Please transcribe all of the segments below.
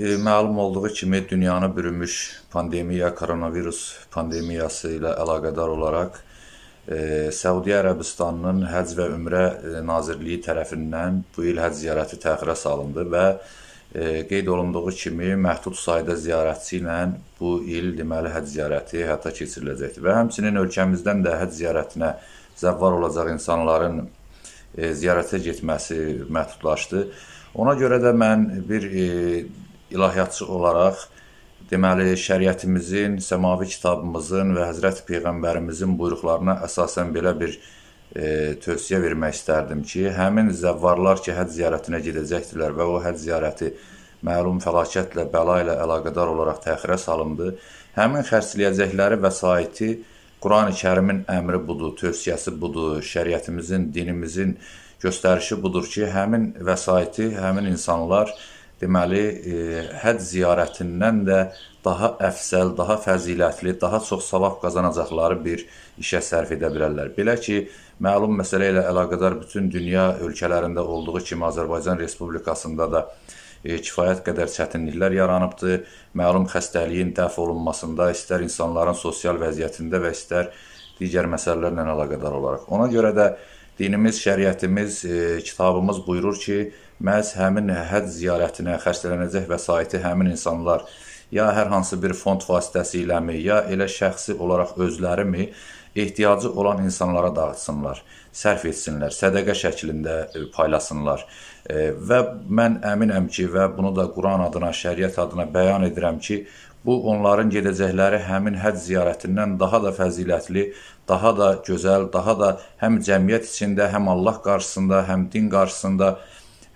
E, məlum olduğu kimi dünyanı bürümüş pandemiya, koronavirus pandemiyası ilə əlaqədar olaraq e, Səudiyyə Ərəbistanının Həcc və Ümrə e, Nazirliyi tərəfindən bu il həcc ziyarəti təxirə salındı və qeyd olunduğu kimi məhdud sayda ziyarətçi ilə bu il deməli həcc ziyarəti həyata keçiriləcəkdir və həmçinin ölkəmizdən də həcc ziyarətinə zəvvar olacaq insanların ziyarətə getməsi məhdudlaşdı. Ona görə də mən bir ilahiyyatçı olaraq deməli şəriətimizin, səmavi kitabımızın və Həzrət peyğəmbərimizin buyruqlarına əsasən belə bir e, tövsiyə vermək istərdim ki, həmin zəvvarlar ki, həcc ziyarətinə gedəcəkdilər və o həcc ziyarəti məlum fəlakətlə, bəla ilə əlaqədar olaraq təxirə salındı. Həmin xərcləyəcəkləri vəsaiti Qurani-Kərimin əmri budur, tövsiyəsi budur, şəriətimizin, dinimizin göstərişi budur ki, həmin vəsaiti həmin insanlar e, deməli e, həc ziyarətindən də daha əfsəl, daha fəzilətli, daha çox savab qazanacaqları bir işə sərf edə bilərlər. Belə ki, məlum məsələ ilə əlaqədar bütün dünya ölkələrində olduğu kimi Azərbaycan Respublikasında da e, kifayət qədər çətinliklər yaranıbdır. Məlum xəstəliyin dəf olunmasında istər insanların sosial vəziyyətində və istər digər məsələlərlə əlaqədar olaraq. Ona görə də Dinimiz, şəriətimiz, e, kitabımız buyurur ki, məhz həmin həd ziyarətinə xərclənəcək vəsaiti həmin insanlar ya hər hansı bir fond vasitəsiləmi, ya elə şəxsi olaraq özlərimi ehtiyacı olan insanlara dağıtsınlar, sərf etsinlər, sədəqə şəklində e, paylasınlar. E, və mən əminəm ki, və bunu da Quran adına, şəriət adına bəyan edirəm ki, Bu onların gedəcəkləri həmin həcc ziyarətindən daha da fəzilətli, daha da gözəl, daha da həm cəmiyyət içində, həm Allah qarşısında, həm din qarşısında,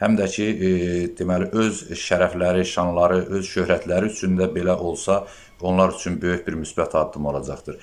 həm də ki, e, deməli öz şərəfləri, şanları, öz şöhrətləri üçün də belə olsa onlar üçün böyük bir müsbət addım olacaqdır.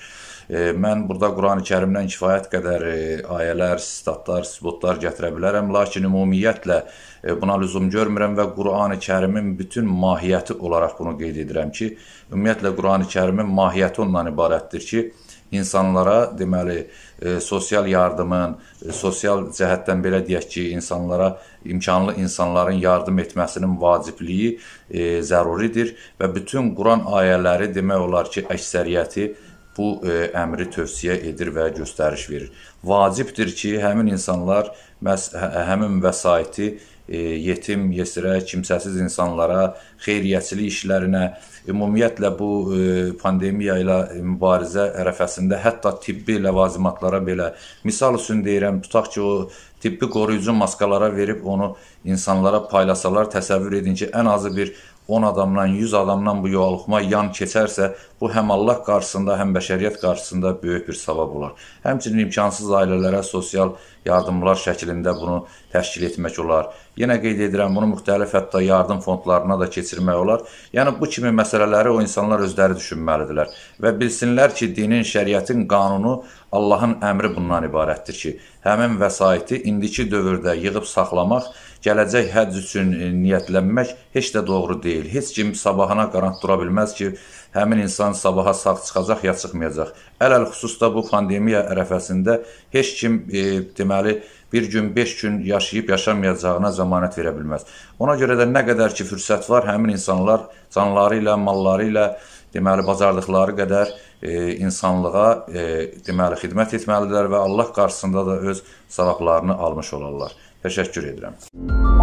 E, mən burada Qurani Kərimdən kifayət qədər e, ayələr, sitatlar, sübutlar gətirə bilərəm, lakin ümumiyyətlə e, buna lüzum görmürəm və Qurani Kərimin bütün mahiyyəti olaraq bunu qeyd edirəm ki, ümumiyyətlə Qurani Kərimin mahiyyəti ondan ibarətdir ki, insanlara deməli e, sosial yardımın, e, sosial cəhətdən belə deyək ki, insanlara imkanlı insanların yardım etməsinin vacibliyi e, zəruridir və bütün Quran ayələri erməni demək olar ki, əksəriyyəti bu e, əmri tövsiyə edir və göstəriş verir. Vacibdir ki, həmin insanlar məs hə, həmin vəsaiti e, yetim, yesirə, kimsəsiz insanlara, xeyriyyəçilik işlərinə, ümumiyyətlə bu e, pandemiya ilə mübarizə ərəfəsində hətta tibbi ləvazimatlara belə misal üçün deyirəm, tutaq ki, o tibbi qoruyucu maskalara verib onu insanlara paylasalar, təsəvvür edin ki, ən azı bir 10 adamdan, 100 adamdan bu yoxluqma yan keçərsə, bu həm Allah qarşısında, həm bəşəriyyət qarşısında böyük bir savab olar. Həmçinin imkansız ailələrə sosial yardımlar şəklində bunu təşkil etmək olar. Yenə qeyd edirəm, bunu müxtəlif hətta yardım fondlarına da keçirmək olar. Yəni bu kimi məsələləri o insanlar özləri düşünməlidirlər və bilsinlər ki, dinin, şəriətin qanunu Allahın əmri bundan ibarətdir ki, həmin vəsaiti indiki dövrdə yığıb saxlamaq, gələcək həcc üçün niyyətlənmək heç də doğru deyil. Heç kim sabahına qarant dura bilməz ki, həmin insan sabaha sağ çıxacaq ya çıxmayacaq. Ələl xüsusda bu pandemiya ərəfəsində heç kim e, deməli bir gün 5 gün yaşayıb yaşamayacağına zəmanət verə bilməz. Ona görə də nə qədər ki fürsət var, həmin insanlar canları ilə, malları ilə deməli bacardıqları qədər e, insanlığa e, deməli xidmət etməlidirlər və Allah qarşısında da öz savablarını almış olarlar. Təşəkkür edirəm. Müzik